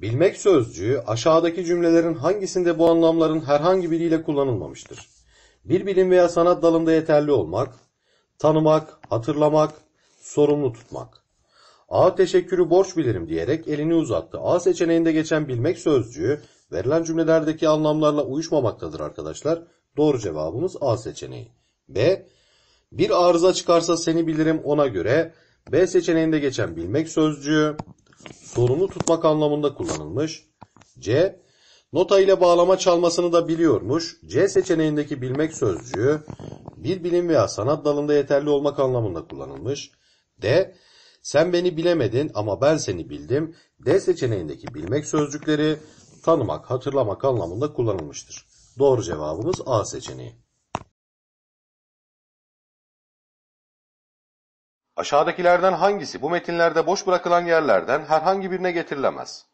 Bilmek sözcüğü aşağıdaki cümlelerin hangisinde bu anlamların herhangi biriyle kullanılmamıştır? Bir bilim veya sanat dalında yeterli olmak, tanımak, hatırlamak, sorumlu tutmak. A teşekkürü borç bilirim diyerek elini uzattı. A seçeneğinde geçen bilmek sözcüğü verilen cümlelerdeki anlamlarla uyuşmamaktadır arkadaşlar. Doğru cevabımız A seçeneği. B. Bir arıza çıkarsa seni bilirim ona göre. B seçeneğinde geçen bilmek sözcüğü sorumlu tutmak anlamında kullanılmış. C. Nota ile bağlama çalmasını da biliyormuş. C seçeneğindeki bilmek sözcüğü bir bilim veya sanat dalında yeterli olmak anlamında kullanılmış. D. Sen beni bilemedin ama ben seni bildim. D seçeneğindeki bilmek sözcükleri tanımak, hatırlamak anlamında kullanılmıştır. Doğru cevabımız A seçeneği. Aşağıdakilerden hangisi bu metinlerde boş bırakılan yerlerden herhangi birine getirilemez?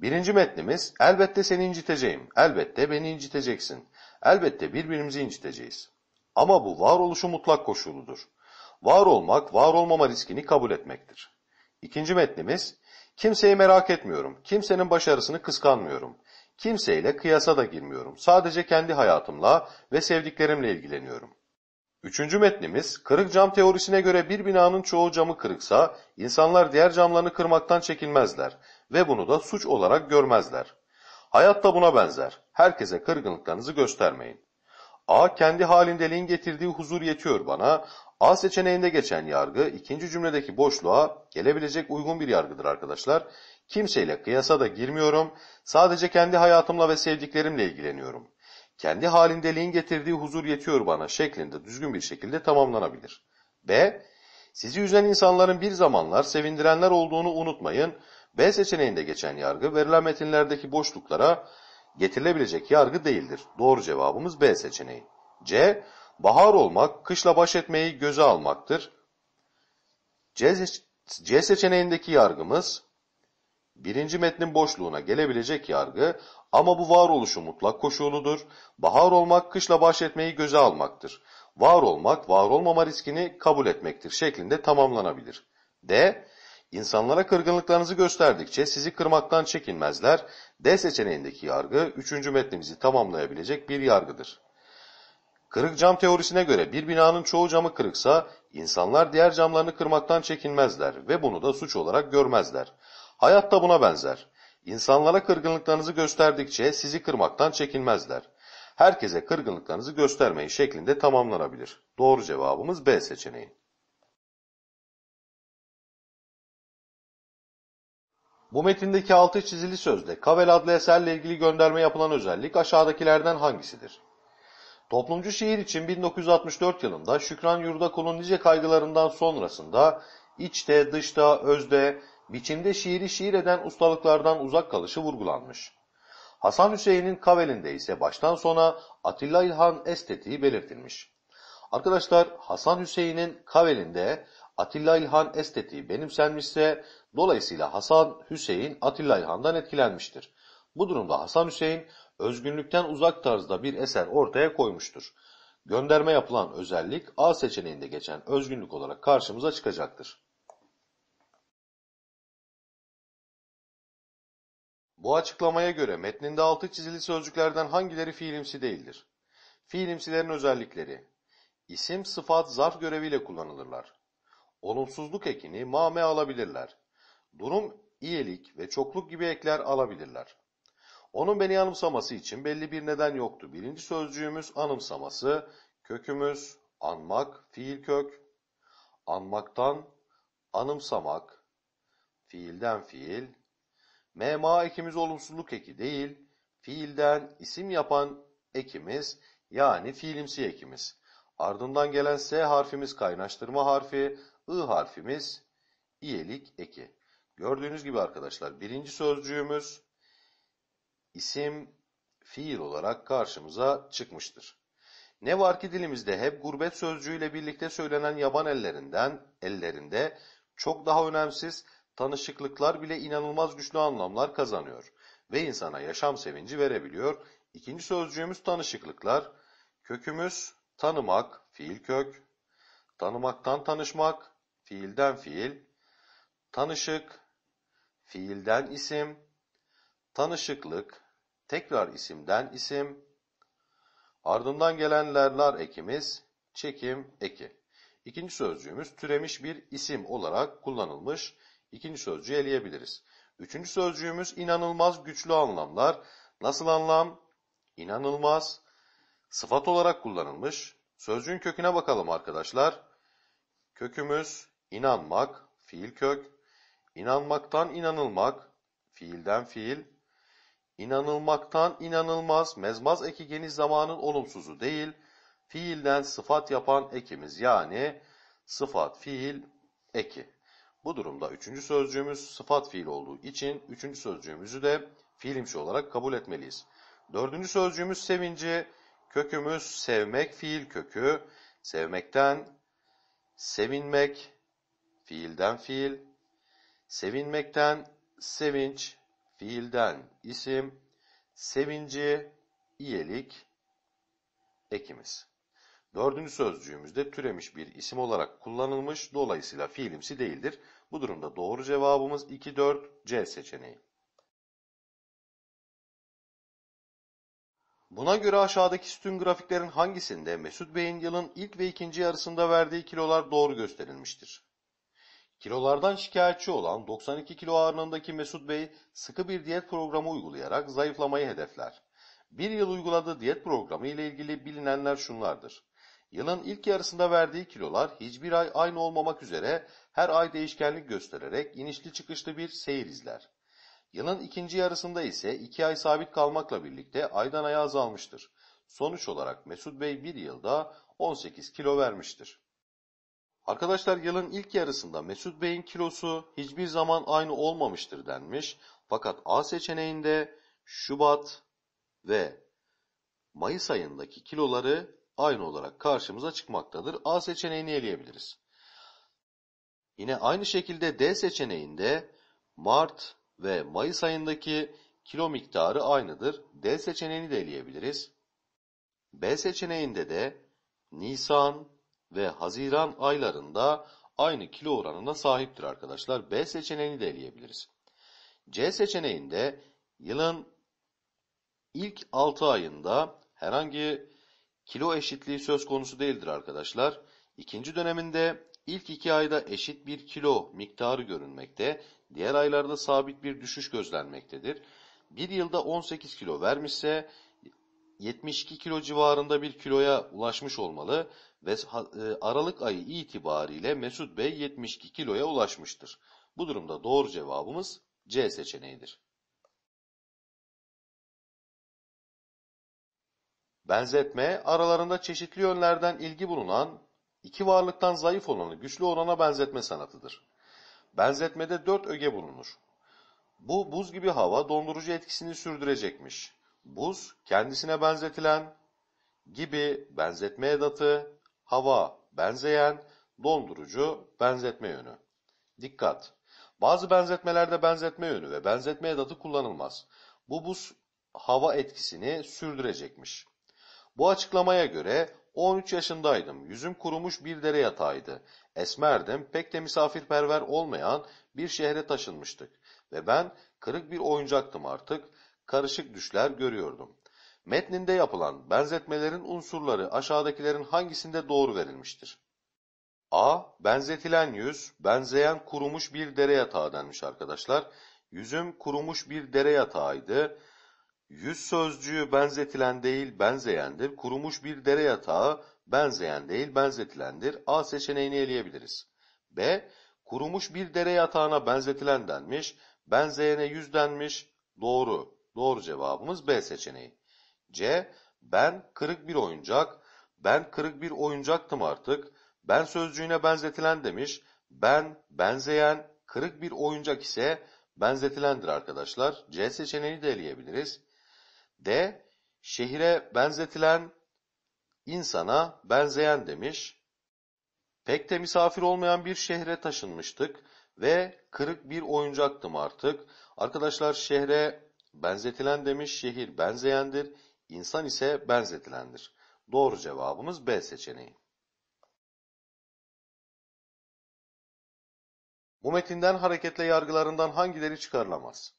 Birinci metnimiz, elbette seni inciteceğim, elbette beni inciteceksin, elbette birbirimizi inciteceğiz. Ama bu varoluşu mutlak koşuludur. Var olmak, var olmama riskini kabul etmektir. İkinci metnimiz, kimseyi merak etmiyorum, kimsenin başarısını kıskanmıyorum, kimseyle kıyasa da girmiyorum, sadece kendi hayatımla ve sevdiklerimle ilgileniyorum. Üçüncü metnimiz, kırık cam teorisine göre bir binanın çoğu camı kırıksa, insanlar diğer camlarını kırmaktan çekinmezler ve bunu da suç olarak görmezler. Hayat da buna benzer. Herkese kırgınlıklarınızı göstermeyin. A. Kendi halindeliğin getirdiği huzur yetiyor bana. A seçeneğinde geçen yargı ikinci cümledeki boşluğa gelebilecek uygun bir yargıdır arkadaşlar. Kimseyle kıyasa da girmiyorum. Sadece kendi hayatımla ve sevdiklerimle ilgileniyorum kendi halindeliğin getirdiği huzur yetiyor bana şeklinde düzgün bir şekilde tamamlanabilir. B. Sizi üzen insanların bir zamanlar sevindirenler olduğunu unutmayın. B seçeneğinde geçen yargı verilen metinlerdeki boşluklara getirilebilecek yargı değildir. Doğru cevabımız B seçeneği. C. Bahar olmak, kışla baş etmeyi göze almaktır. C, C seçeneğindeki yargımız Birinci metnin boşluğuna gelebilecek yargı, ama bu varoluşun mutlak koşuludur. Bahar olmak, kışla bahşetmeyi göze almaktır. Var olmak, var olmama riskini kabul etmektir şeklinde tamamlanabilir. D. İnsanlara kırgınlıklarınızı gösterdikçe sizi kırmaktan çekinmezler. D seçeneğindeki yargı, üçüncü metnimizi tamamlayabilecek bir yargıdır. Kırık cam teorisine göre bir binanın çoğu camı kırıksa, insanlar diğer camlarını kırmaktan çekinmezler ve bunu da suç olarak görmezler. Hayat da buna benzer. İnsanlara kırgınlıklarınızı gösterdikçe sizi kırmaktan çekinmezler. Herkese kırgınlıklarınızı göstermeyi şeklinde tamamlanabilir. Doğru cevabımız B seçeneği. Bu metindeki altı çizili sözde Kavel adlı eserle ilgili gönderme yapılan özellik aşağıdakilerden hangisidir? Toplumcu şiir için 1964 yılında Şükran Yurdakul'un nice kaygılarından sonrasında içte, dışta, özde, biçimde şiiri şiir eden ustalıklardan uzak kalışı vurgulanmış. Hasan Hüseyin'in Kavel'inde ise baştan sona Atilla İlhan estetiği belirtilmiş. Arkadaşlar Hasan Hüseyin'in Kavel'inde Atilla İlhan estetiği benimsenmişse dolayısıyla Hasan Hüseyin Atilla İlhan'dan etkilenmiştir. Bu durumda Hasan Hüseyin özgünlükten uzak tarzda bir eser ortaya koymuştur. Gönderme yapılan özellik A seçeneğinde geçen özgünlük olarak karşımıza çıkacaktır. Bu açıklamaya göre metninde altı çizili sözcüklerden hangileri fiilimsi değildir? Fiilimsilerin özellikleri İsim, sıfat, zarf göreviyle kullanılırlar. Olumsuzluk ekini mame alabilirler. Durum, iyilik ve çokluk gibi ekler alabilirler. Onun beni anımsaması için belli bir neden yoktu. Birinci sözcüğümüz anımsaması, kökümüz anmak, fiil kök, anmaktan anımsamak, fiilden fiil, Mema ekimiz olumsuzluk eki değil, fiilden isim yapan ekimiz yani fiilimsi ekimiz. Ardından gelen S harfimiz kaynaştırma harfi, I harfimiz iyelik eki. Gördüğünüz gibi arkadaşlar birinci sözcüğümüz isim fiil olarak karşımıza çıkmıştır. Ne var ki dilimizde hep gurbet sözcüğüyle birlikte söylenen yaban ellerinden ellerinde çok daha önemsiz tanışıklıklar bile inanılmaz güçlü anlamlar kazanıyor ve insana yaşam sevinci verebiliyor. İkinci sözcüğümüz tanışıklıklar. Kökümüz tanımak, fiil kök. Tanımaktan tanışmak, fiilden fiil. Tanışık, fiilden isim. Tanışıklık, tekrar isimden isim. Ardından gelenlerler ekimiz, çekim eki. İkinci sözcüğümüz türemiş bir isim olarak kullanılmış İkinci sözcüğü eleyebiliriz. Üçüncü sözcüğümüz inanılmaz güçlü anlamlar. Nasıl anlam? İnanılmaz. Sıfat olarak kullanılmış. Sözcüğün köküne bakalım arkadaşlar. Kökümüz inanmak, fiil kök. İnanmaktan inanılmak, fiilden fiil. İnanılmaktan inanılmaz, mezmaz eki geniş zamanın olumsuzu değil, fiilden sıfat yapan ekimiz yani sıfat fiil eki. Bu durumda üçüncü sözcüğümüz sıfat fiil olduğu için üçüncü sözcüğümüzü de fiilimsi olarak kabul etmeliyiz. Dördüncü sözcüğümüz sevinci. Kökümüz sevmek fiil kökü. Sevmekten sevinmek, fiilden fiil. Sevinmekten sevinç, fiilden isim. Sevinci, iyilik, ekimiz. Dördüncü sözcüğümüz de türemiş bir isim olarak kullanılmış, dolayısıyla fiilimsi değildir. Bu durumda doğru cevabımız 2 4 C seçeneği. Buna göre aşağıdaki sütun grafiklerin hangisinde Mesut Bey'in yılın ilk ve ikinci yarısında verdiği kilolar doğru gösterilmiştir? Kilolardan şikayetçi olan 92 kilo ağırlığındaki Mesut Bey sıkı bir diyet programı uygulayarak zayıflamayı hedefler. Bir yıl uyguladığı diyet programı ile ilgili bilinenler şunlardır. Yılın ilk yarısında verdiği kilolar hiçbir ay aynı olmamak üzere her ay değişkenlik göstererek inişli çıkışlı bir seyir izler. Yılın ikinci yarısında ise iki ay sabit kalmakla birlikte aydan aya azalmıştır. Sonuç olarak Mesut Bey bir yılda 18 kilo vermiştir. Arkadaşlar yılın ilk yarısında Mesut Bey'in kilosu hiçbir zaman aynı olmamıştır denmiş. Fakat A seçeneğinde Şubat ve Mayıs ayındaki kiloları aynı olarak karşımıza çıkmaktadır. A seçeneğini eleyebiliriz. Yine aynı şekilde D seçeneğinde Mart ve Mayıs ayındaki kilo miktarı aynıdır. D seçeneğini de eleyebiliriz. B seçeneğinde de Nisan ve Haziran aylarında aynı kilo oranına sahiptir arkadaşlar. B seçeneğini de eleyebiliriz. C seçeneğinde yılın ilk 6 ayında herhangi Kilo eşitliği söz konusu değildir arkadaşlar. İkinci döneminde ilk iki ayda eşit bir kilo miktarı görünmekte, diğer aylarda sabit bir düşüş gözlenmektedir. Bir yılda 18 kilo vermişse 72 kilo civarında bir kiloya ulaşmış olmalı ve e, Aralık ayı itibariyle Mesut Bey 72 kiloya ulaşmıştır. Bu durumda doğru cevabımız C seçeneğidir. Benzetme, aralarında çeşitli yönlerden ilgi bulunan, iki varlıktan zayıf olanı güçlü olana benzetme sanatıdır. Benzetmede dört öge bulunur. Bu buz gibi hava dondurucu etkisini sürdürecekmiş. Buz, kendisine benzetilen, gibi benzetme edatı, hava benzeyen, dondurucu benzetme yönü. Dikkat! Bazı benzetmelerde benzetme yönü ve benzetme edatı kullanılmaz. Bu buz hava etkisini sürdürecekmiş. Bu açıklamaya göre: 13 yaşındaydım, yüzüm kurumuş bir dere yataydı. esmerdim, pek de misafirperver olmayan bir şehre taşınmıştık ve ben kırık bir oyuncaktım artık, karışık düşler görüyordum." Metninde yapılan benzetmelerin unsurları aşağıdakilerin hangisinde doğru verilmiştir? A. Benzetilen yüz, benzeyen kurumuş bir dere yatağı denmiş arkadaşlar. Yüzüm kurumuş bir dere yatağıydı. Yüz sözcüğü benzetilen değil benzeyendir, kurumuş bir dere yatağı benzeyen değil benzetilendir. A seçeneğini eleyebiliriz. B. Kurumuş bir dere yatağına benzetilen denmiş, benzeyene yüz denmiş. Doğru. Doğru cevabımız B seçeneği. C. Ben kırık bir oyuncak, ben kırık bir oyuncaktım artık. Ben sözcüğüne benzetilen demiş. Ben, benzeyen, kırık bir oyuncak ise benzetilendir arkadaşlar. C seçeneğini de eleyebiliriz. D, şehire benzetilen insana benzeyen demiş. Pek de misafir olmayan bir şehre taşınmıştık ve kırık bir oyuncaktım artık. Arkadaşlar şehre benzetilen demiş, şehir benzeyendir, insan ise benzetilendir. Doğru cevabımız B seçeneği. Bu metinden hareketle yargılarından hangileri çıkarılamaz?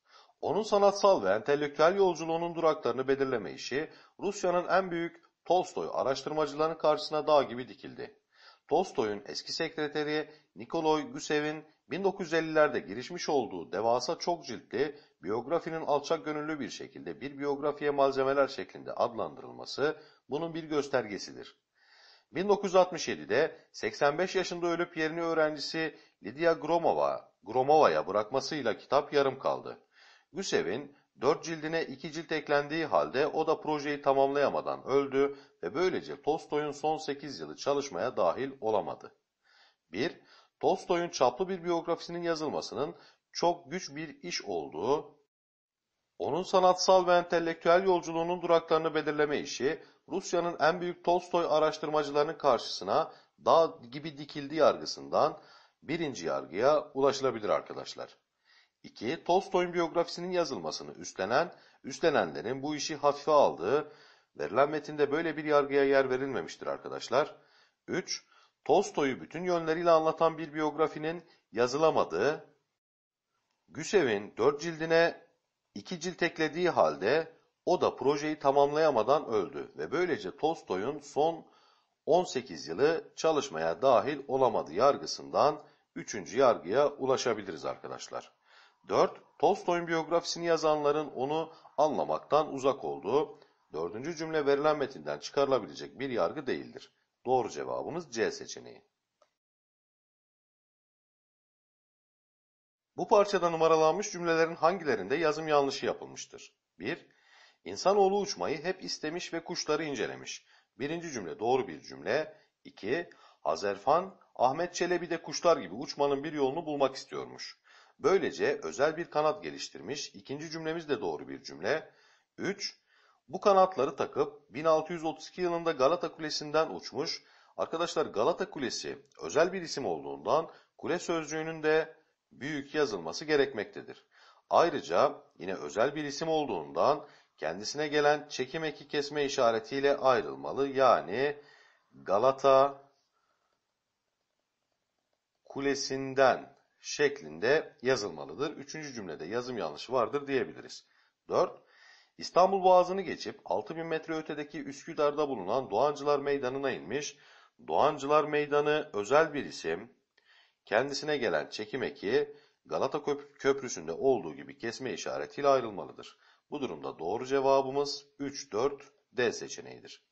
Onun sanatsal ve entelektüel yolculuğunun duraklarını belirleme işi Rusya'nın en büyük Tolstoy araştırmacılarının karşısına dağ gibi dikildi. Tolstoy'un eski sekreteri Nikolay Gusev'in 1950'lerde girişmiş olduğu devasa çok ciltli biyografinin alçak gönüllü bir şekilde bir biyografiye malzemeler şeklinde adlandırılması bunun bir göstergesidir. 1967'de 85 yaşında ölüp yerini öğrencisi Lydia Gromova, Gromova'ya bırakmasıyla kitap yarım kaldı. Gusev'in dört cildine iki cilt eklendiği halde o da projeyi tamamlayamadan öldü ve böylece Tolstoy'un son sekiz yılı çalışmaya dahil olamadı. 1. Tolstoy'un çaplı bir biyografisinin yazılmasının çok güç bir iş olduğu, onun sanatsal ve entelektüel yolculuğunun duraklarını belirleme işi, Rusya'nın en büyük Tolstoy araştırmacılarının karşısına dağ gibi dikildi yargısından birinci yargıya ulaşılabilir arkadaşlar. 2. Tolstoy'un biyografisinin yazılmasını üstlenen, üstlenenlerin bu işi hafife aldığı, verilen metinde böyle bir yargıya yer verilmemiştir arkadaşlar. 3. Tolstoy'u bütün yönleriyle anlatan bir biyografinin yazılamadığı, Güsev'in 4 cildine 2 cilt eklediği halde o da projeyi tamamlayamadan öldü ve böylece Tolstoy'un son 18 yılı çalışmaya dahil olamadı yargısından 3. yargıya ulaşabiliriz arkadaşlar. 4. Tolstoy'un biyografisini yazanların onu anlamaktan uzak olduğu, dördüncü cümle verilen metinden çıkarılabilecek bir yargı değildir. Doğru cevabımız C seçeneği. Bu parçada numaralanmış cümlelerin hangilerinde yazım yanlışı yapılmıştır? 1. İnsanoğlu uçmayı hep istemiş ve kuşları incelemiş. Birinci cümle doğru bir cümle. 2. Hazerfan Ahmet Çelebi de kuşlar gibi uçmanın bir yolunu bulmak istiyormuş. Böylece özel bir kanat geliştirmiş. İkinci cümlemiz de doğru bir cümle. 3. Bu kanatları takıp 1632 yılında Galata Kulesi'nden uçmuş. Arkadaşlar Galata Kulesi özel bir isim olduğundan kule sözcüğünün de büyük yazılması gerekmektedir. Ayrıca yine özel bir isim olduğundan kendisine gelen çekim eki kesme işaretiyle ayrılmalı. Yani Galata Kulesi'nden şeklinde yazılmalıdır. Üçüncü cümlede yazım yanlışı vardır diyebiliriz. 4. İstanbul Boğazı'nı geçip 6000 metre ötedeki Üsküdar'da bulunan Doğancılar Meydanı'na inmiş. Doğancılar Meydanı özel bir isim. Kendisine gelen çekim eki Galata Köp Köprüsü'nde olduğu gibi kesme işaretiyle ayrılmalıdır. Bu durumda doğru cevabımız 3-4 D seçeneğidir.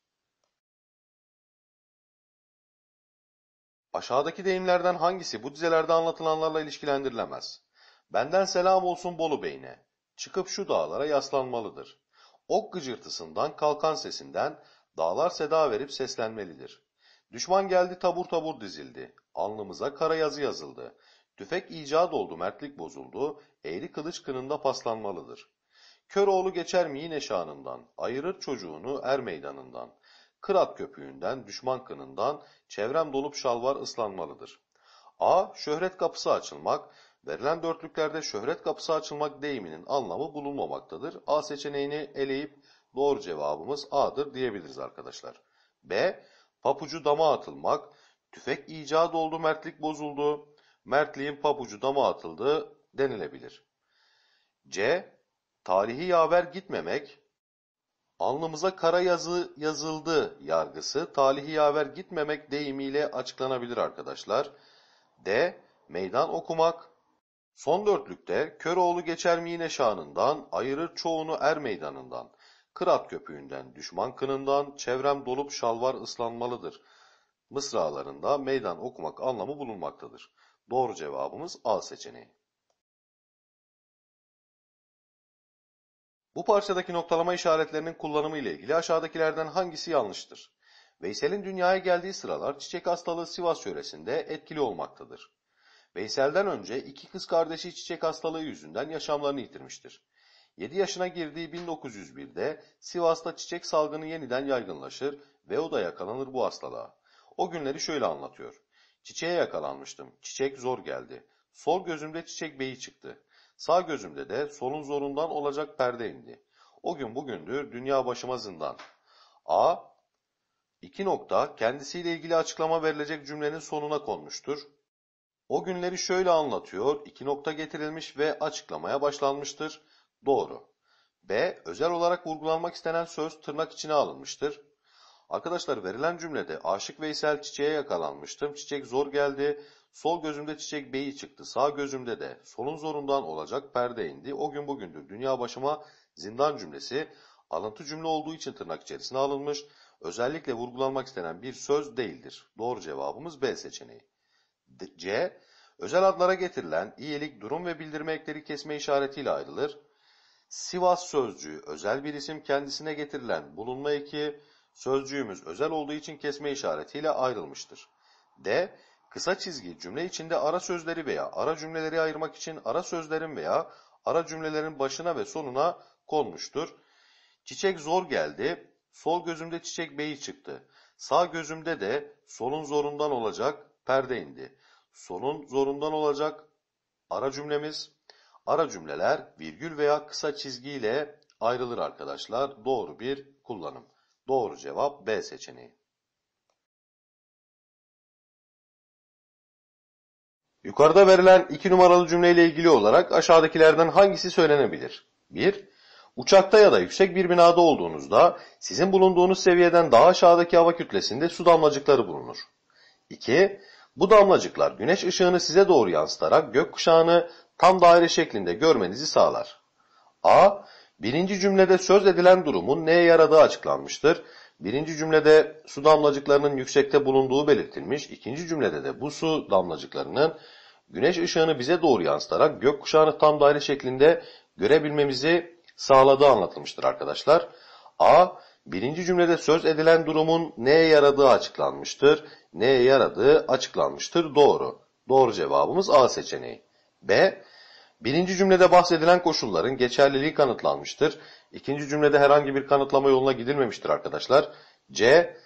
Aşağıdaki deyimlerden hangisi bu dizelerde anlatılanlarla ilişkilendirilemez? Benden selam olsun Bolu Bey'ine. Çıkıp şu dağlara yaslanmalıdır. Ok gıcırtısından, kalkan sesinden dağlar seda verip seslenmelidir. Düşman geldi tabur tabur dizildi. Alnımıza kara yazı yazıldı. Tüfek icat oldu mertlik bozuldu. Eğri kılıç kınında paslanmalıdır. Kör oğlu geçer mi yine şanından, ayırır çocuğunu er meydanından. Kırat köpüğünden, düşman kınından çevrem dolup şalvar ıslanmalıdır. A. Şöhret kapısı açılmak. Verilen dörtlüklerde şöhret kapısı açılmak deyiminin anlamı bulunmamaktadır. A seçeneğini eleyip doğru cevabımız A'dır diyebiliriz arkadaşlar. B. Papucu dama atılmak. Tüfek icat oldu, mertlik bozuldu. Mertliğin papucu dama atıldı denilebilir. C. Tarihi yaver gitmemek. Alnımıza kara yazı yazıldı yargısı talihi yaver gitmemek deyimiyle açıklanabilir arkadaşlar. D. Meydan okumak. Son dörtlükte Köroğlu geçer mi yine şanından, ayırır çoğunu er meydanından. Kırat köpüğünden, düşman kınından, çevrem dolup şalvar ıslanmalıdır. Mısralarında meydan okumak anlamı bulunmaktadır. Doğru cevabımız A seçeneği. Bu parçadaki noktalama işaretlerinin kullanımı ile ilgili aşağıdakilerden hangisi yanlıştır? Veysel'in dünyaya geldiği sıralar çiçek hastalığı Sivas yöresinde etkili olmaktadır. Veysel'den önce iki kız kardeşi çiçek hastalığı yüzünden yaşamlarını yitirmiştir. 7 yaşına girdiği 1901'de Sivas'ta çiçek salgını yeniden yaygınlaşır ve o da yakalanır bu hastalığa. O günleri şöyle anlatıyor. Çiçeğe yakalanmıştım. Çiçek zor geldi. Sol gözümde çiçek beyi çıktı. Sağ gözümde de solun zorundan olacak perde indi. O gün bugündür dünya başıma zindan. A. 2 nokta kendisiyle ilgili açıklama verilecek cümlenin sonuna konmuştur. O günleri şöyle anlatıyor, iki nokta getirilmiş ve açıklamaya başlanmıştır. Doğru. B. Özel olarak vurgulanmak istenen söz tırnak içine alınmıştır. Arkadaşlar verilen cümlede Aşık Veysel çiçeğe yakalanmıştım, çiçek zor geldi, Sol gözümde çiçek beyi çıktı, sağ gözümde de. Solun zorundan olacak perde indi. O gün bugündür dünya başıma zindan cümlesi alıntı cümle olduğu için tırnak içerisine alınmış. Özellikle vurgulanmak istenen bir söz değildir. Doğru cevabımız B seçeneği. C. Özel adlara getirilen iyilik, durum ve bildirme ekleri kesme işaretiyle ayrılır. Sivas sözcüğü özel bir isim kendisine getirilen bulunma eki sözcüğümüz özel olduğu için kesme işaretiyle ayrılmıştır. D. Kısa çizgi cümle içinde ara sözleri veya ara cümleleri ayırmak için ara sözlerin veya ara cümlelerin başına ve sonuna konmuştur. Çiçek zor geldi, sol gözümde çiçek beyi çıktı. Sağ gözümde de solun zorundan olacak perde indi. Solun zorundan olacak ara cümlemiz. Ara cümleler virgül veya kısa çizgiyle ayrılır arkadaşlar. Doğru bir kullanım. Doğru cevap B seçeneği. Yukarıda verilen iki numaralı cümleyle ilgili olarak aşağıdakilerden hangisi söylenebilir? 1. Uçakta ya da yüksek bir binada olduğunuzda sizin bulunduğunuz seviyeden daha aşağıdaki hava kütlesinde su damlacıkları bulunur. 2. Bu damlacıklar güneş ışığını size doğru yansıtarak gökkuşağını tam daire şeklinde görmenizi sağlar. A. Birinci cümlede söz edilen durumun neye yaradığı açıklanmıştır Birinci cümlede su damlacıklarının yüksekte bulunduğu belirtilmiş, ikinci cümlede de bu su damlacıklarının güneş ışığını bize doğru yansıtarak gökkuşağını tam daire şeklinde görebilmemizi sağladığı anlatılmıştır arkadaşlar. A. Birinci cümlede söz edilen durumun neye yaradığı açıklanmıştır. Neye yaradığı açıklanmıştır. Doğru. Doğru cevabımız A seçeneği. B. Birinci cümlede bahsedilen koşulların geçerliliği kanıtlanmıştır. İkinci cümlede herhangi bir kanıtlama yoluna gidilmemiştir arkadaşlar. C.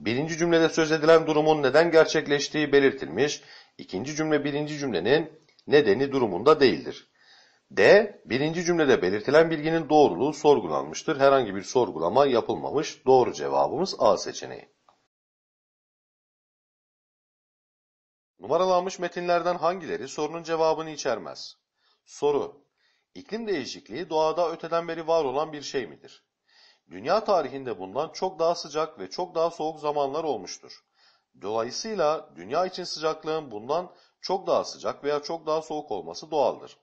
Birinci cümlede söz edilen durumun neden gerçekleştiği belirtilmiş. İkinci cümle birinci cümlenin nedeni durumunda değildir. D. Birinci cümlede belirtilen bilginin doğruluğu sorgulanmıştır. Herhangi bir sorgulama yapılmamış. Doğru cevabımız A seçeneği. Numaralanmış metinlerden hangileri sorunun cevabını içermez? Soru: İklim değişikliği doğada öteden beri var olan bir şey midir? Dünya tarihinde bundan çok daha sıcak ve çok daha soğuk zamanlar olmuştur. Dolayısıyla dünya için sıcaklığın bundan çok daha sıcak veya çok daha soğuk olması doğaldır.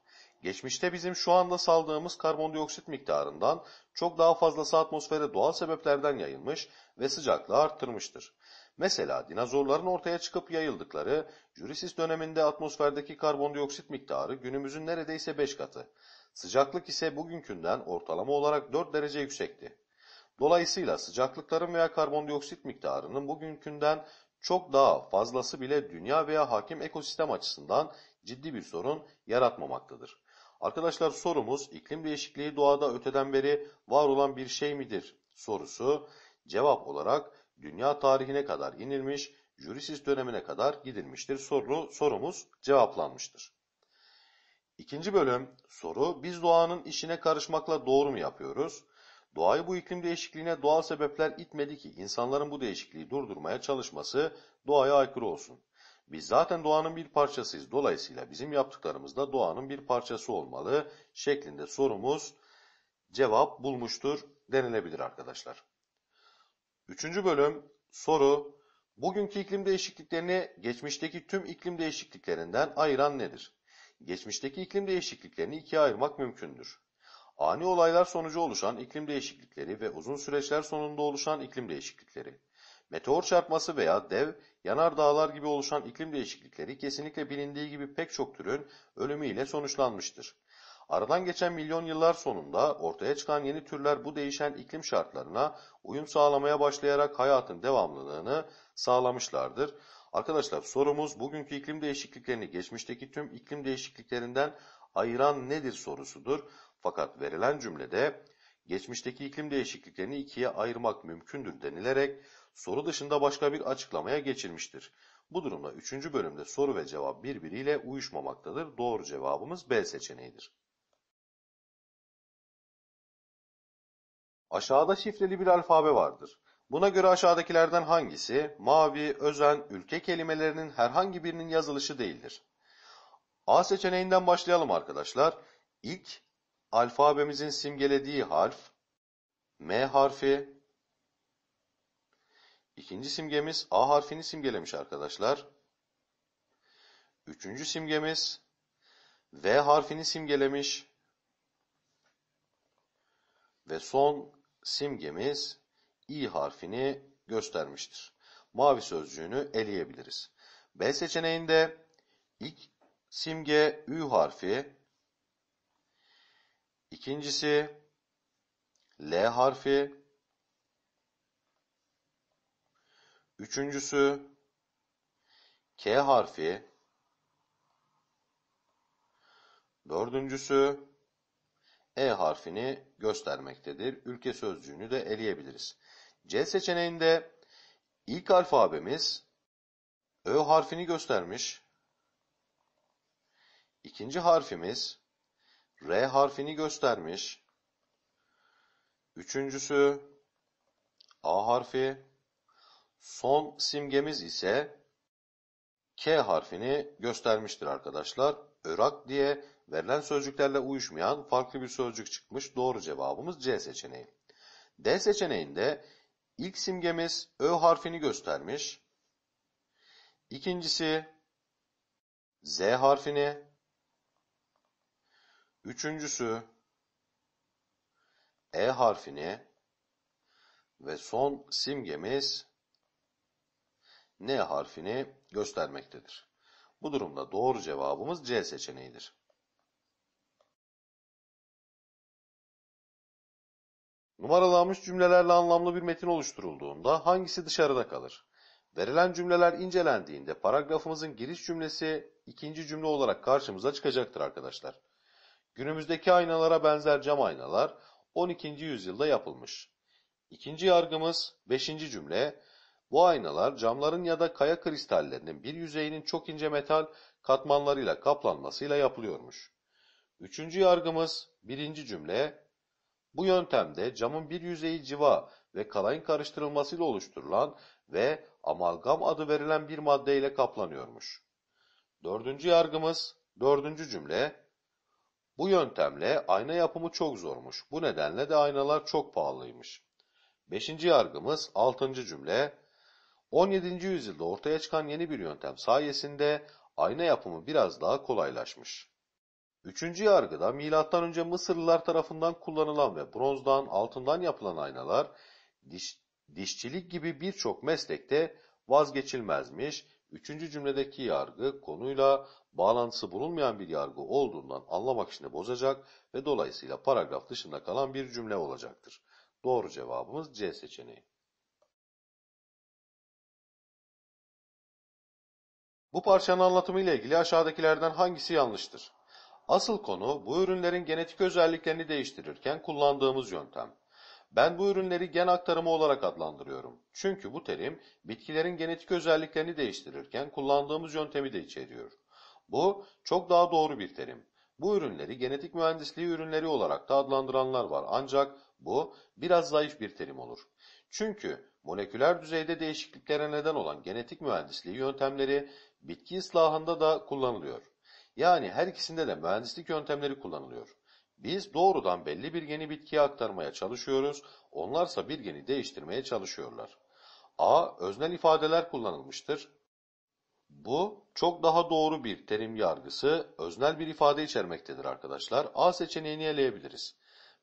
Geçmişte bizim şu anda saldığımız karbondioksit miktarından çok daha fazlası atmosfere doğal sebeplerden yayılmış ve sıcaklığı arttırmıştır. Mesela dinozorların ortaya çıkıp yayıldıkları Jürisis döneminde atmosferdeki karbondioksit miktarı günümüzün neredeyse 5 katı. Sıcaklık ise bugünkünden ortalama olarak 4 derece yüksekti. Dolayısıyla sıcaklıkların veya karbondioksit miktarının bugünkünden çok daha fazlası bile dünya veya hakim ekosistem açısından ciddi bir sorun yaratmamaktadır. Arkadaşlar sorumuz iklim değişikliği doğada öteden beri var olan bir şey midir sorusu cevap olarak dünya tarihine kadar inilmiş, Jürisis dönemine kadar gidilmiştir. Soru, sorumuz cevaplanmıştır. İkinci bölüm soru biz doğanın işine karışmakla doğru mu yapıyoruz? Doğayı bu iklim değişikliğine doğal sebepler itmedi ki insanların bu değişikliği durdurmaya çalışması doğaya aykırı olsun. Biz zaten doğanın bir parçasıyız. Dolayısıyla bizim yaptıklarımız da doğanın bir parçası olmalı şeklinde sorumuz cevap bulmuştur denilebilir arkadaşlar. Üçüncü bölüm Soru Bugünkü iklim değişikliklerini geçmişteki tüm iklim değişikliklerinden ayıran nedir? Geçmişteki iklim değişikliklerini ikiye ayırmak mümkündür. Ani olaylar sonucu oluşan iklim değişiklikleri ve uzun süreçler sonunda oluşan iklim değişiklikleri. Meteor çarpması veya dev, yanar dağlar gibi oluşan iklim değişiklikleri kesinlikle bilindiği gibi pek çok türün ölümüyle sonuçlanmıştır. Aradan geçen milyon yıllar sonunda ortaya çıkan yeni türler bu değişen iklim şartlarına uyum sağlamaya başlayarak hayatın devamlılığını sağlamışlardır. Arkadaşlar sorumuz bugünkü iklim değişikliklerini geçmişteki tüm iklim değişikliklerinden ayıran nedir sorusudur. Fakat verilen cümlede geçmişteki iklim değişikliklerini ikiye ayırmak mümkündür denilerek soru dışında başka bir açıklamaya geçilmiştir. Bu durumda 3. bölümde soru ve cevap birbiriyle uyuşmamaktadır. Doğru cevabımız B seçeneğidir. Aşağıda şifreli bir alfabe vardır. Buna göre aşağıdakilerden hangisi mavi, özen, ülke kelimelerinin herhangi birinin yazılışı değildir? A seçeneğinden başlayalım arkadaşlar. İlk alfabemizin simgelediği harf M harfi. İkinci simgemiz A harfini simgelemiş arkadaşlar. Üçüncü simgemiz V harfini simgelemiş. Ve son simgemiz i harfini göstermiştir. Mavi sözcüğünü eleyebiliriz. B seçeneğinde ilk simge ü harfi, ikincisi L harfi, üçüncüsü K harfi, dördüncüsü e harfini göstermektedir. Ülke sözcüğünü de eleyebiliriz. C seçeneğinde ilk alfabemiz ö harfini göstermiş. İkinci harfimiz r harfini göstermiş. Üçüncüsü a harfi. Son simgemiz ise K harfini göstermiştir arkadaşlar. Örak diye Verilen sözcüklerle uyuşmayan farklı bir sözcük çıkmış. Doğru cevabımız C seçeneği. D seçeneğinde ilk simgemiz Ö harfini göstermiş. İkincisi Z harfini. Üçüncüsü E harfini. Ve son simgemiz N harfini göstermektedir. Bu durumda doğru cevabımız C seçeneğidir. Numaralanmış cümlelerle anlamlı bir metin oluşturulduğunda hangisi dışarıda kalır? Verilen cümleler incelendiğinde paragrafımızın giriş cümlesi ikinci cümle olarak karşımıza çıkacaktır arkadaşlar. Günümüzdeki aynalara benzer cam aynalar 12. yüzyılda yapılmış. İkinci yargımız 5. cümle. Bu aynalar camların ya da kaya kristallerinin bir yüzeyinin çok ince metal katmanlarıyla kaplanmasıyla yapılıyormuş. Üçüncü yargımız birinci cümle bu yöntemde camın bir yüzeyi civa ve kalayın karıştırılmasıyla oluşturulan ve amalgam adı verilen bir madde ile kaplanıyormuş. Dördüncü yargımız, dördüncü cümle. Bu yöntemle ayna yapımı çok zormuş. Bu nedenle de aynalar çok pahalıymış. Beşinci yargımız, altıncı cümle. 17. yüzyılda ortaya çıkan yeni bir yöntem sayesinde ayna yapımı biraz daha kolaylaşmış. Üçüncü yargıda milattan önce Mısırlılar tarafından kullanılan ve bronzdan, altından yapılan aynalar diş, dişçilik gibi birçok meslekte vazgeçilmezmiş. Üçüncü cümledeki yargı konuyla bağlantısı bulunmayan bir yargı olduğundan anlamak işini bozacak ve dolayısıyla paragraf dışında kalan bir cümle olacaktır. Doğru cevabımız C seçeneği. Bu parçanın anlatımı ile ilgili aşağıdakilerden hangisi yanlıştır? Asıl konu bu ürünlerin genetik özelliklerini değiştirirken kullandığımız yöntem. Ben bu ürünleri gen aktarımı olarak adlandırıyorum. Çünkü bu terim bitkilerin genetik özelliklerini değiştirirken kullandığımız yöntemi de içeriyor. Bu çok daha doğru bir terim. Bu ürünleri genetik mühendisliği ürünleri olarak da adlandıranlar var ancak bu biraz zayıf bir terim olur. Çünkü moleküler düzeyde değişikliklere neden olan genetik mühendisliği yöntemleri bitki ıslahında da kullanılıyor. Yani her ikisinde de mühendislik yöntemleri kullanılıyor. Biz doğrudan belli bir geni bitkiye aktarmaya çalışıyoruz, onlarsa bir geni değiştirmeye çalışıyorlar. A. Öznel ifadeler kullanılmıştır. Bu çok daha doğru bir terim yargısı, öznel bir ifade içermektedir arkadaşlar. A seçeneğini eleyebiliriz.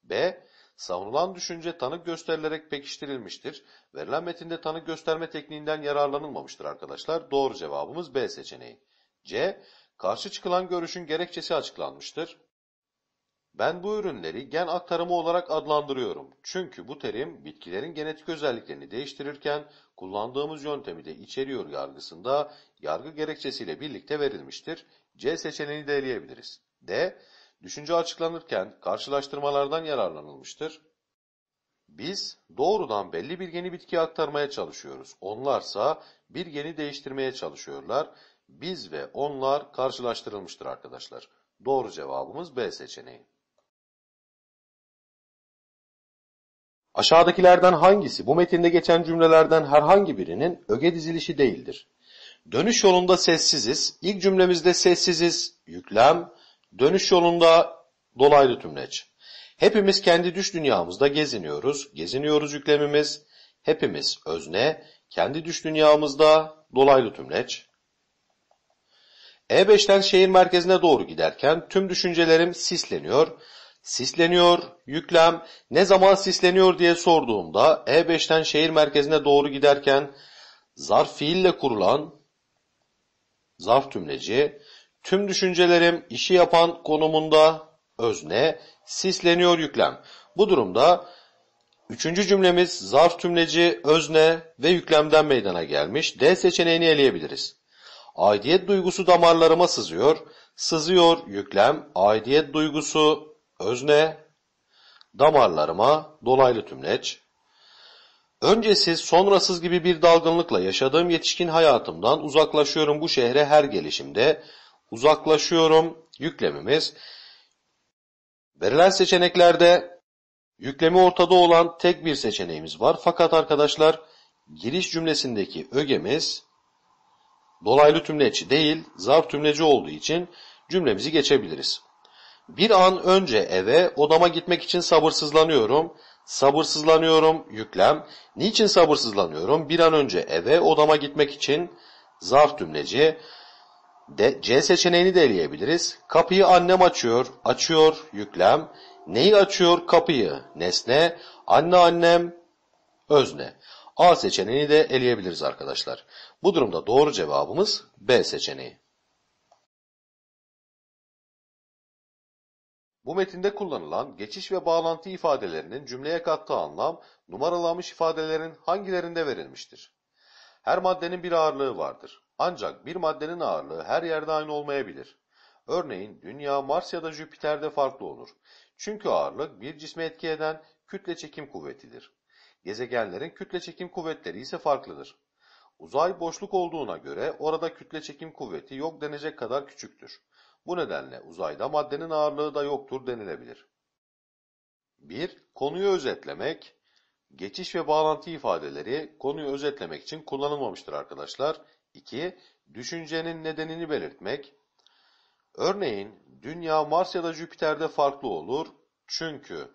B. Savunulan düşünce tanık gösterilerek pekiştirilmiştir. Verilen metinde tanık gösterme tekniğinden yararlanılmamıştır arkadaşlar. Doğru cevabımız B seçeneği. C. Karşı çıkılan görüşün gerekçesi açıklanmıştır. Ben bu ürünleri gen aktarımı olarak adlandırıyorum. Çünkü bu terim bitkilerin genetik özelliklerini değiştirirken kullandığımız yöntemi de içeriyor yargısında yargı gerekçesiyle birlikte verilmiştir. C seçeneğini de eleyebiliriz. D. Düşünce açıklanırken karşılaştırmalardan yararlanılmıştır. Biz doğrudan belli bir geni bitkiye aktarmaya çalışıyoruz. Onlarsa bir geni değiştirmeye çalışıyorlar biz ve onlar karşılaştırılmıştır arkadaşlar. Doğru cevabımız B seçeneği. Aşağıdakilerden hangisi bu metinde geçen cümlelerden herhangi birinin öge dizilişi değildir? Dönüş yolunda sessiziz, İlk cümlemizde sessiziz, yüklem, dönüş yolunda dolaylı tümleç. Hepimiz kendi düş dünyamızda geziniyoruz, geziniyoruz yüklemimiz. Hepimiz özne, kendi düş dünyamızda dolaylı tümleç. E5'ten şehir merkezine doğru giderken tüm düşüncelerim sisleniyor, sisleniyor, yüklem ne zaman sisleniyor diye sorduğumda E5'ten şehir merkezine doğru giderken zarf fiille kurulan zarf tümleci tüm düşüncelerim işi yapan konumunda özne sisleniyor yüklem. Bu durumda üçüncü cümlemiz zarf tümleci özne ve yüklemden meydana gelmiş D seçeneğini eleyebiliriz. Aidiyet duygusu damarlarıma sızıyor, sızıyor yüklem, aidiyet duygusu, özne, damarlarıma dolaylı tümleç. Öncesiz, sonrasız gibi bir dalgınlıkla yaşadığım yetişkin hayatımdan uzaklaşıyorum bu şehre her gelişimde. Uzaklaşıyorum yüklemimiz. Verilen seçeneklerde yüklemi ortada olan tek bir seçeneğimiz var. Fakat arkadaşlar giriş cümlesindeki ögemiz dolaylı tümleci değil zarf tümleci olduğu için cümlemizi geçebiliriz. Bir an önce eve odama gitmek için sabırsızlanıyorum. Sabırsızlanıyorum yüklem. Niçin sabırsızlanıyorum? Bir an önce eve odama gitmek için zarf tümleci. De, C seçeneğini de eleyebiliriz. Kapıyı annem açıyor. Açıyor yüklem. Neyi açıyor? Kapıyı. Nesne. Anne annem özne. A seçeneğini de eleyebiliriz arkadaşlar. Bu durumda doğru cevabımız B seçeneği. Bu metinde kullanılan geçiş ve bağlantı ifadelerinin cümleye kattığı anlam, numaralanmış ifadelerin hangilerinde verilmiştir? Her maddenin bir ağırlığı vardır. Ancak bir maddenin ağırlığı her yerde aynı olmayabilir. Örneğin Dünya, Mars ya da Jüpiter'de farklı olur. Çünkü ağırlık bir cisme etki eden kütle çekim kuvvetidir. Gezegenlerin kütle çekim kuvvetleri ise farklıdır. Uzay boşluk olduğuna göre orada kütle çekim kuvveti yok denecek kadar küçüktür. Bu nedenle uzayda maddenin ağırlığı da yoktur denilebilir. 1. Konuyu özetlemek Geçiş ve bağlantı ifadeleri konuyu özetlemek için kullanılmamıştır arkadaşlar. 2. Düşüncenin nedenini belirtmek Örneğin Dünya Mars ya da Jüpiter'de farklı olur çünkü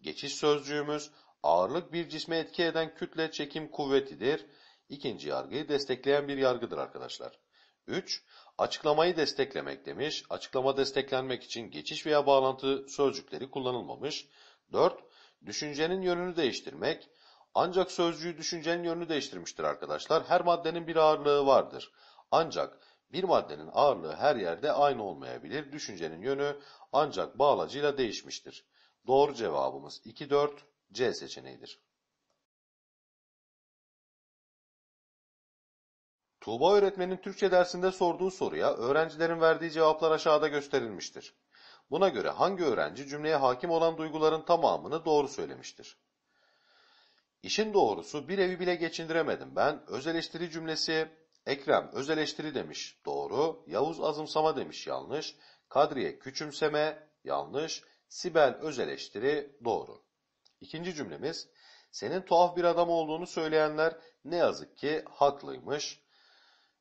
geçiş sözcüğümüz ağırlık bir cisme etki eden kütle çekim kuvvetidir İkinci yargıyı destekleyen bir yargıdır arkadaşlar. 3. Açıklamayı desteklemek demiş. Açıklama desteklenmek için geçiş veya bağlantı sözcükleri kullanılmamış. 4. Düşüncenin yönünü değiştirmek. Ancak sözcüğü düşüncenin yönünü değiştirmiştir arkadaşlar. Her maddenin bir ağırlığı vardır. Ancak bir maddenin ağırlığı her yerde aynı olmayabilir. Düşüncenin yönü ancak bağlacıyla değişmiştir. Doğru cevabımız 2-4 C seçeneğidir. Tuğba öğretmenin Türkçe dersinde sorduğu soruya öğrencilerin verdiği cevaplar aşağıda gösterilmiştir. Buna göre hangi öğrenci cümleye hakim olan duyguların tamamını doğru söylemiştir? İşin doğrusu bir evi bile geçindiremedim ben. Özeleştiri cümlesi Ekrem özeleştiri demiş doğru, Yavuz azımsama demiş yanlış, Kadriye küçümseme yanlış, Sibel özeleştiri doğru. İkinci cümlemiz senin tuhaf bir adam olduğunu söyleyenler ne yazık ki haklıymış.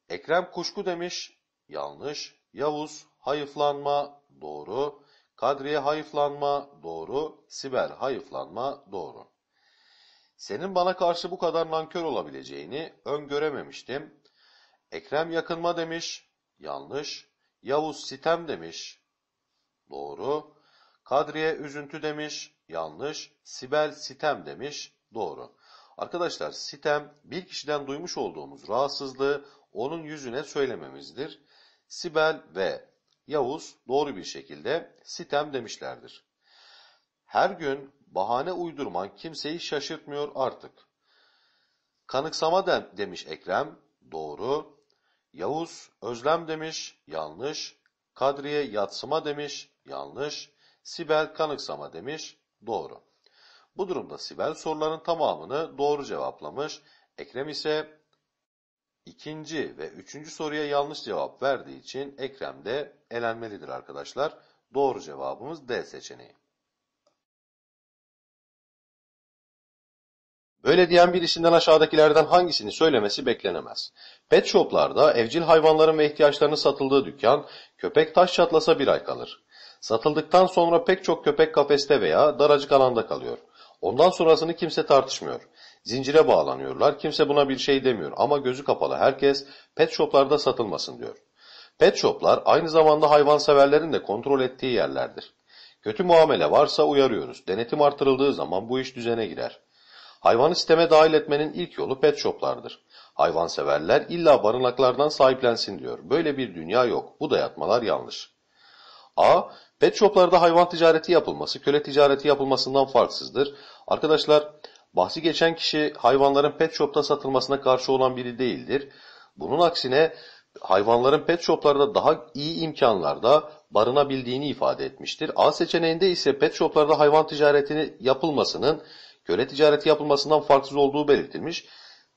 Ekrem Kuşku demiş, yanlış. Yavuz, hayıflanma, doğru. Kadriye hayıflanma, doğru. Sibel hayıflanma, doğru. Senin bana karşı bu kadar nankör olabileceğini öngörememiştim. Ekrem yakınma demiş, yanlış. Yavuz sitem demiş, doğru. Kadriye üzüntü demiş, yanlış. Sibel sitem demiş, doğru. Arkadaşlar sitem bir kişiden duymuş olduğumuz rahatsızlığı onun yüzüne söylememizdir. Sibel ve Yavuz doğru bir şekilde sitem demişlerdir. Her gün bahane uydurman kimseyi şaşırtmıyor artık. Kanıksama de, demiş Ekrem, doğru. Yavuz özlem demiş, yanlış. Kadriye yatsıma demiş, yanlış. Sibel kanıksama demiş, doğru. Bu durumda Sibel soruların tamamını doğru cevaplamış, Ekrem ise İkinci ve üçüncü soruya yanlış cevap verdiği için Ekrem de elenmelidir arkadaşlar. Doğru cevabımız D seçeneği. Böyle diyen bir işinden aşağıdakilerden hangisini söylemesi beklenemez. Pet shoplarda evcil hayvanların ve ihtiyaçlarının satıldığı dükkan, köpek taş çatlasa bir ay kalır. Satıldıktan sonra pek çok köpek kafeste veya daracık alanda kalıyor. Ondan sonrasını kimse tartışmıyor. Zincire bağlanıyorlar. Kimse buna bir şey demiyor ama gözü kapalı herkes pet shoplarda satılmasın diyor. Pet shoplar aynı zamanda hayvanseverlerin de kontrol ettiği yerlerdir. Kötü muamele varsa uyarıyoruz. Denetim artırıldığı zaman bu iş düzene girer. Hayvanı sisteme dahil etmenin ilk yolu pet shoplardır. Hayvanseverler illa barınaklardan sahiplensin diyor. Böyle bir dünya yok. Bu dayatmalar yanlış. A. Pet shoplarda hayvan ticareti yapılması köle ticareti yapılmasından farksızdır. Arkadaşlar Bahsi geçen kişi hayvanların pet shop'ta satılmasına karşı olan biri değildir. Bunun aksine hayvanların pet shop'larda daha iyi imkanlarda barınabildiğini ifade etmiştir. A seçeneğinde ise pet shop'larda hayvan ticaretini yapılmasının köle ticareti yapılmasından farksız olduğu belirtilmiş.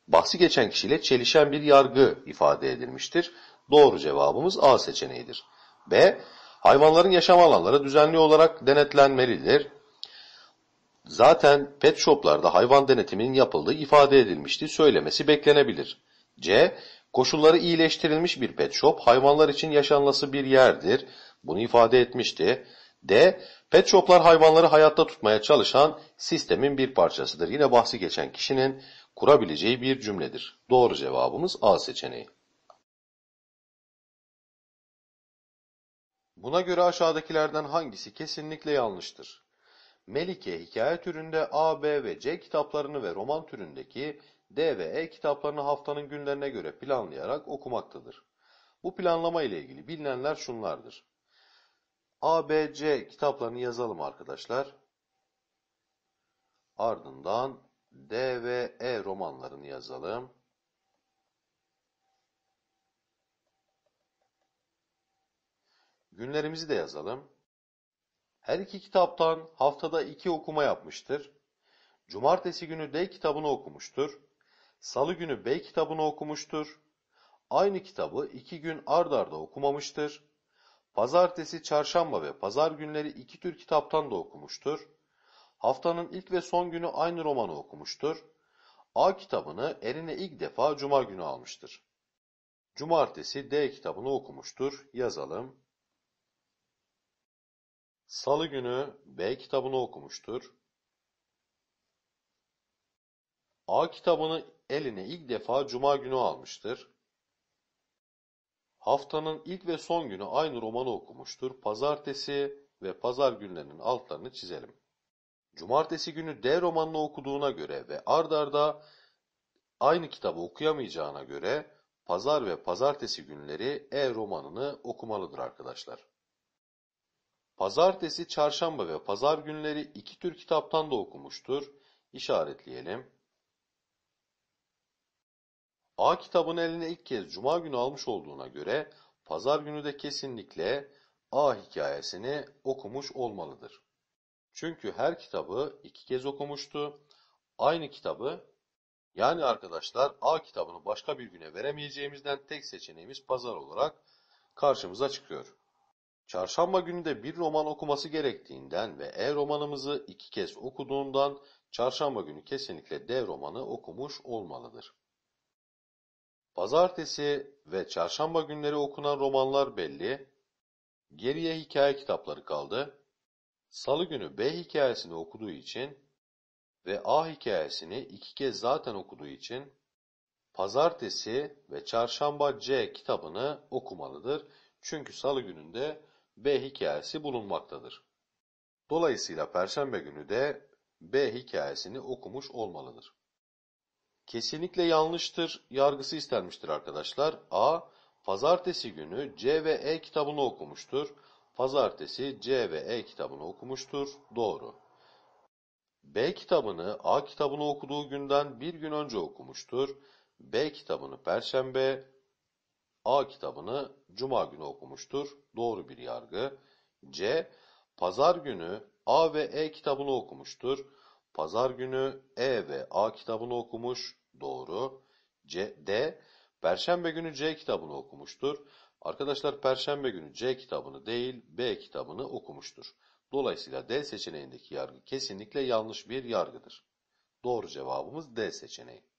Bahsi geçen kişiyle çelişen bir yargı ifade edilmiştir. Doğru cevabımız A seçeneğidir. B. Hayvanların yaşam alanları düzenli olarak denetlenmelidir. Zaten pet shoplarda hayvan denetiminin yapıldığı ifade edilmişti, söylemesi beklenebilir. C. Koşulları iyileştirilmiş bir pet shop hayvanlar için yaşanması bir yerdir. Bunu ifade etmişti. D. Pet shoplar hayvanları hayatta tutmaya çalışan sistemin bir parçasıdır. Yine bahsi geçen kişinin kurabileceği bir cümledir. Doğru cevabımız A seçeneği. Buna göre aşağıdakilerden hangisi kesinlikle yanlıştır? Melike hikaye türünde A, B ve C kitaplarını ve roman türündeki D ve E kitaplarını haftanın günlerine göre planlayarak okumaktadır. Bu planlama ile ilgili bilinenler şunlardır. A, B, C kitaplarını yazalım arkadaşlar. Ardından D ve E romanlarını yazalım. Günlerimizi de yazalım. Her iki kitaptan haftada iki okuma yapmıştır. Cumartesi günü D kitabını okumuştur. Salı günü B kitabını okumuştur. Aynı kitabı iki gün ard arda okumamıştır. Pazartesi, çarşamba ve pazar günleri iki tür kitaptan da okumuştur. Haftanın ilk ve son günü aynı romanı okumuştur. A kitabını erine ilk defa cuma günü almıştır. Cumartesi D kitabını okumuştur. Yazalım. Salı günü B kitabını okumuştur. A kitabını eline ilk defa cuma günü almıştır. Haftanın ilk ve son günü aynı romanı okumuştur. Pazartesi ve pazar günlerinin altlarını çizelim. Cumartesi günü D romanını okuduğuna göre ve ard arda aynı kitabı okuyamayacağına göre pazar ve pazartesi günleri E romanını okumalıdır arkadaşlar. Pazartesi, çarşamba ve pazar günleri iki tür kitaptan da okumuştur. İşaretleyelim. A kitabını eline ilk kez cuma günü almış olduğuna göre pazar günü de kesinlikle A hikayesini okumuş olmalıdır. Çünkü her kitabı iki kez okumuştu. Aynı kitabı yani arkadaşlar A kitabını başka bir güne veremeyeceğimizden tek seçeneğimiz pazar olarak karşımıza çıkıyor. Çarşamba günü de bir roman okuması gerektiğinden ve e-romanımızı iki kez okuduğundan çarşamba günü kesinlikle D romanı okumuş olmalıdır. Pazartesi ve çarşamba günleri okunan romanlar belli. Geriye hikaye kitapları kaldı. Salı günü B hikayesini okuduğu için ve A hikayesini iki kez zaten okuduğu için pazartesi ve çarşamba C kitabını okumalıdır. Çünkü salı gününde B hikayesi bulunmaktadır. Dolayısıyla perşembe günü de B hikayesini okumuş olmalıdır. Kesinlikle yanlıştır yargısı istenmiştir arkadaşlar. A. Pazartesi günü C ve E kitabını okumuştur. Pazartesi C ve E kitabını okumuştur. Doğru. B kitabını A kitabını okuduğu günden bir gün önce okumuştur. B kitabını Perşembe, A kitabını cuma günü okumuştur, doğru bir yargı. C. Pazar günü A ve E kitabını okumuştur. Pazar günü E ve A kitabını okumuş, doğru. C. D. Perşembe günü C kitabını okumuştur. Arkadaşlar Perşembe günü C kitabını değil B kitabını okumuştur. Dolayısıyla D seçeneğindeki yargı kesinlikle yanlış bir yargıdır. Doğru cevabımız D seçeneği.